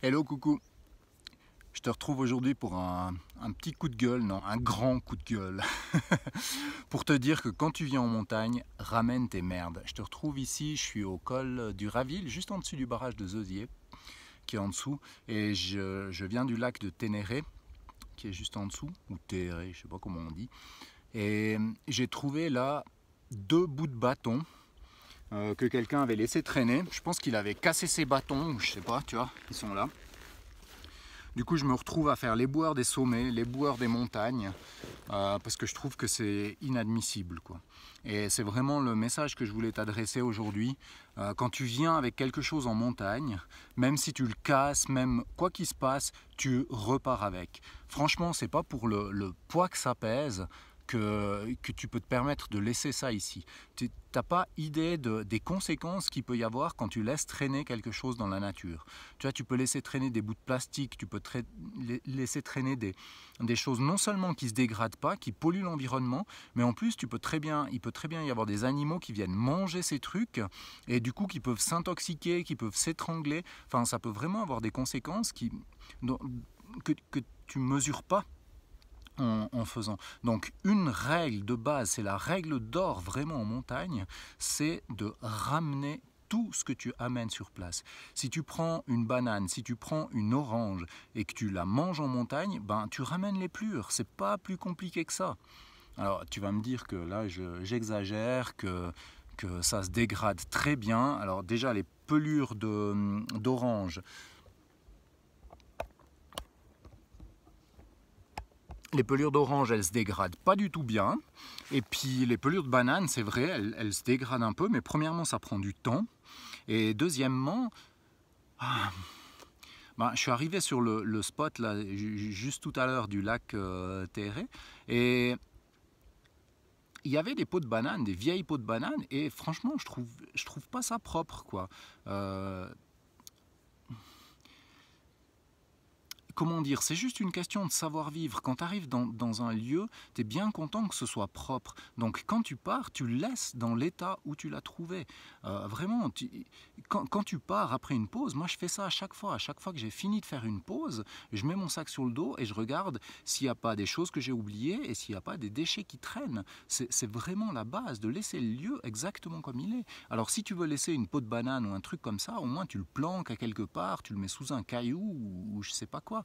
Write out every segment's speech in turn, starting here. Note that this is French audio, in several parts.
Hello, coucou. Je te retrouve aujourd'hui pour un, petit coup de gueule, non, un grand coup de gueule, pour te dire que quand tu viens en montagne, ramène tes merdes. Je te retrouve ici, je suis au col du Ravil, juste en dessous du barrage de Zosier, qui est en dessous, et je, viens du lac de Ténéré, qui est juste en dessous, ou Téré, je sais pas comment on dit, et j'ai trouvé là deux bouts de bâton euh, que quelqu'un avait laissé traîner. Je pense qu'il avait cassé ses bâtons, ou je sais pas, tu vois, ils sont là. Du coup, je me retrouve à faire les boueurs des sommets, les boueurs des montagnes, euh, parce que je trouve que c'est inadmissible. Et c'est vraiment le message que je voulais t'adresser aujourd'hui. Euh, quand tu viens avec quelque chose en montagne, même si tu le casses, même quoi qu'il se passe, tu repars avec. Franchement, ce n'est pas pour le poids que ça pèse, que, tu peux te permettre de laisser ça ici. Tu n'as pas idée des conséquences qu'il peut y avoir quand tu laisses traîner quelque chose dans la nature. Tu vois, tu peux laisser traîner des bouts de plastique, tu peux laisser traîner des, des choses non seulement qui ne se dégradent pas, qui polluent l'environnement, mais en plus, tu peux très bien, il peut très bien y avoir des animaux qui viennent manger ces trucs et du coup qui peuvent s'intoxiquer, qui peuvent s'étrangler. Enfin, ça peut vraiment avoir des conséquences qui, que, que tu mesures pas en, faisant. Donc une règle de base, c'est la règle d'or vraiment en montagne, c'est de ramener tout ce que tu amènes sur place. Si tu prends une banane, si tu prends une orange et que tu la manges en montagne, ben tu ramènes les plures, c'est pas plus compliqué que ça. Alors tu vas me dire que là j'exagère, que, que ça se dégrade très bien. Alors déjà les pelures d'orange, les pelures d'orange, elles se dégradent pas du tout bien. Et puis les pelures de banane, c'est vrai, elles, se dégradent un peu, mais premièrement, ça prend du temps. Et deuxièmement, ah, ben, je suis arrivé sur le, spot là, juste tout à l'heure du lac euh, Théré, Et il y avait des pots de banane, des vieilles pots de banane, et franchement, je trouve, je trouve pas ça propre, quoi. Euh, comment dire, c'est juste une question de savoir-vivre. Quand tu arrives dans, un lieu, tu es bien content que ce soit propre. Donc quand tu pars, tu laisses dans l'état où tu l'as trouvé. Euh, vraiment, quand, tu pars après une pause, moi je fais ça à chaque fois. À chaque fois que j'ai fini de faire une pause, je mets mon sac sur le dos et je regarde s'il n'y a pas des choses que j'ai oubliées et s'il n'y a pas des déchets qui traînent. C'est vraiment la base de laisser le lieu exactement comme il est. Alors si tu veux laisser une peau de banane ou un truc comme ça, au moins tu le planques à quelque part, tu le mets sous un caillou ou, ou je sais pas quoi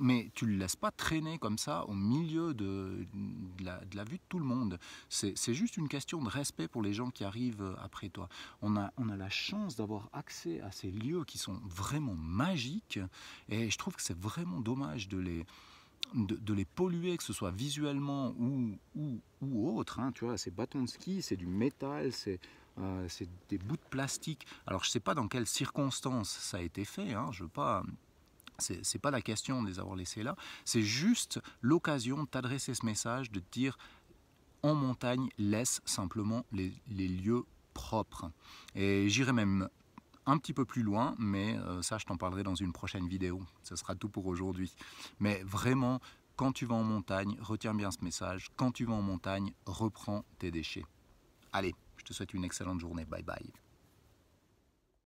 mais tu ne le laisses pas traîner comme ça au milieu de, la, vue de tout le monde. C'est juste une question de respect pour les gens qui arrivent euh, après toi. On a, on a la chance d'avoir accès à ces lieux qui sont vraiment magiques et je trouve que c'est vraiment dommage de les, de, les polluer, que ce soit visuellement ou, ou, autre. Hein. tu vois, ces bâtons de ski, c'est du métal, euh, c'est des bouts de plastique. Alors, je ne sais pas dans quelles circonstances ça a été fait. Hein. je ne veux pas n'est pas la question de les avoir laissés là, c'est juste l'occasion de t'adresser ce message, de te dire en montagne, laisse simplement les, les lieux propres. Et j'irai même un petit peu plus loin, mais euh, ça je t'en parlerai dans une prochaine vidéo. Ce sera tout pour aujourd'hui. Mais vraiment, quand tu vas en montagne, retiens bien ce message. Quand tu vas en montagne, reprends tes déchets. Allez, je te souhaite une excellente journée. Bye bye.